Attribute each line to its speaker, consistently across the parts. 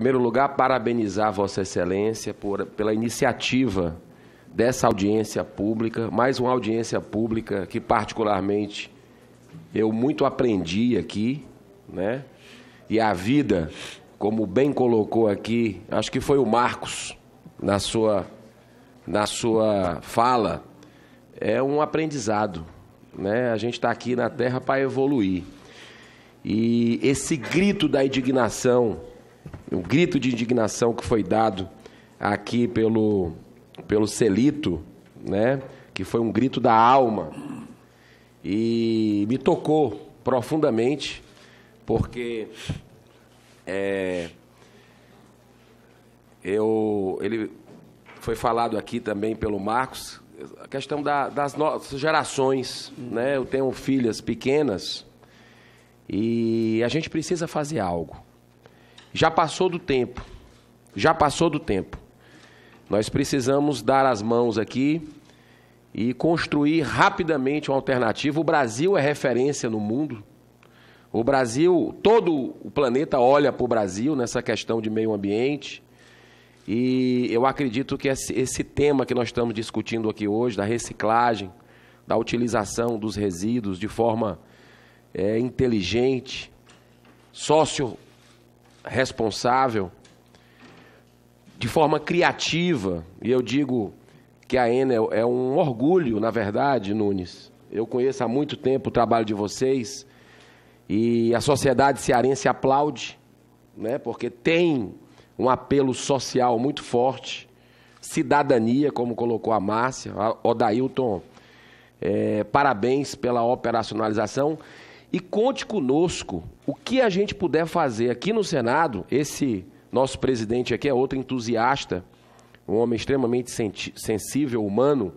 Speaker 1: primeiro lugar, parabenizar Vossa Excelência por, pela iniciativa dessa audiência pública, mais uma audiência pública que, particularmente, eu muito aprendi aqui, né? E a vida, como bem colocou aqui, acho que foi o Marcos, na sua, na sua fala, é um aprendizado. Né? A gente está aqui na Terra para evoluir. E esse grito da indignação o grito de indignação que foi dado aqui pelo, pelo Celito, né? que foi um grito da alma. E me tocou profundamente, porque é, eu, ele foi falado aqui também pelo Marcos, a questão da, das nossas gerações. Né? Eu tenho filhas pequenas e a gente precisa fazer algo. Já passou do tempo. Já passou do tempo. Nós precisamos dar as mãos aqui e construir rapidamente uma alternativa. O Brasil é referência no mundo. O Brasil, todo o planeta olha para o Brasil nessa questão de meio ambiente. E eu acredito que esse, tema que nós estamos discutindo aqui hoje, da reciclagem, da utilização dos resíduos de forma é, inteligente, sócio responsável, de forma criativa, e eu digo que a Enel é um orgulho, na verdade, Nunes. Eu conheço há muito tempo o trabalho de vocês e a sociedade cearense aplaude, né? Porque tem um apelo social muito forte, cidadania, como colocou a Márcia, o Dailton. É, eh, parabéns pela operacionalização e conte conosco o que a gente puder fazer aqui no Senado. Esse nosso presidente aqui é outro entusiasta, um homem extremamente sensível, humano.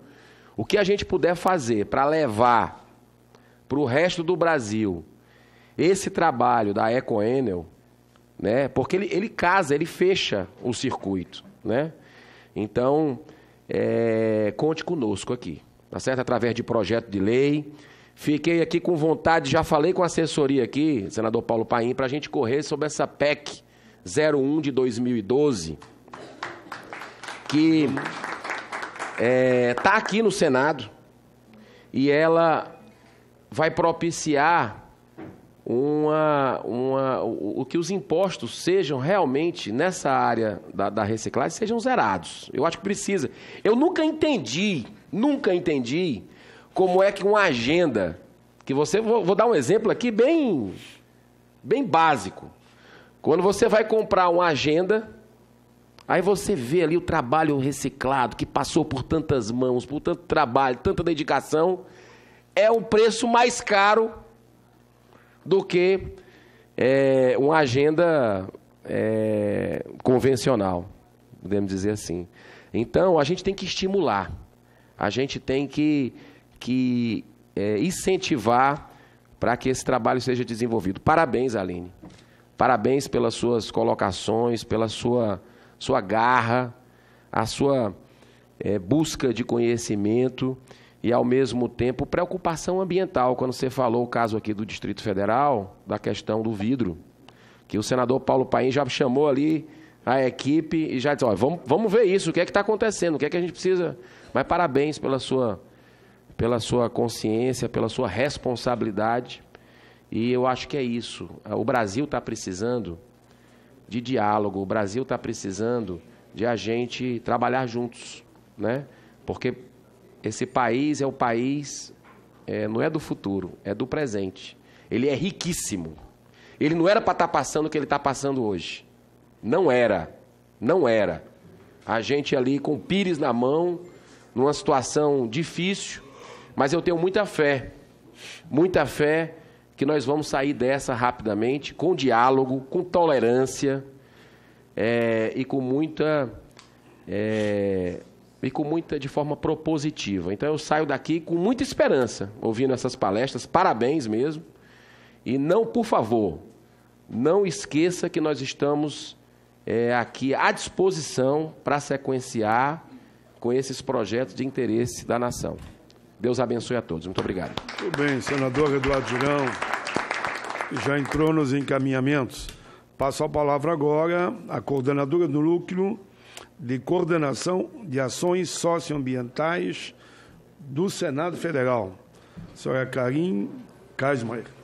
Speaker 1: O que a gente puder fazer para levar para o resto do Brasil esse trabalho da Ecoenel, né? Porque ele, ele casa, ele fecha o circuito, né? Então, é, conte conosco aqui, tá certo? Através de projeto de lei, Fiquei aqui com vontade, já falei com a assessoria aqui, senador Paulo Paim, para a gente correr sobre essa PEC 01 de 2012, que está é, tá aqui no Senado e ela vai propiciar uma, uma, o, o que os impostos sejam realmente nessa área da, da reciclagem sejam zerados. Eu acho que precisa. Eu nunca entendi, nunca entendi como é que uma agenda, que você, vou, vou dar um exemplo aqui bem, bem básico. Quando você vai comprar uma agenda, Aí você vê ali o trabalho reciclado, que passou por tantas mãos, por tanto trabalho, tanta dedicação, é um preço mais caro do que é, uma agenda é, convencional, podemos dizer assim. Então, a gente tem que estimular, a gente tem que que é, incentivar para que esse trabalho seja desenvolvido. Parabéns, Aline. Parabéns pelas suas colocações, pela sua, sua garra, a sua é, busca de conhecimento e, ao mesmo tempo, preocupação ambiental. Quando você falou o caso aqui do Distrito Federal, da questão do vidro, que o senador Paulo Paim já chamou ali a equipe e já disse, olha, vamos, vamos ver isso, o que é que está acontecendo, o que é que a gente precisa. Mas parabéns pela sua pela sua consciência, pela sua responsabilidade. E eu acho que é isso. Ah, o Brasil está precisando de diálogo, o Brasil está precisando de a gente trabalhar juntos, né? Porque esse país é o país, é, não é do futuro, é do presente. Ele é riquíssimo. Ele não era para estar tá passando o que ele está passando hoje. Não era. Não era. A gente ali com o Pires na mão, numa situação difícil, mas eu tenho muita fé, muita fé que nós vamos sair dessa rapidamente, com diálogo, com tolerância é, e com muita. É, e com muita de forma propositiva. Então eu saio daqui com muita esperança, ouvindo essas palestras. Parabéns mesmo. E não, por favor, não esqueça que nós estamos é, aqui à disposição para sequenciar com esses projetos de interesse da nação. Deus abençoe a todos. Muito obrigado. Muito bem, senador Eduardo Girão, já entrou nos encaminhamentos. Passo a palavra agora à coordenadora do núcleo de coordenação de ações socioambientais do Senado Federal, senhora Karim Kaismaier.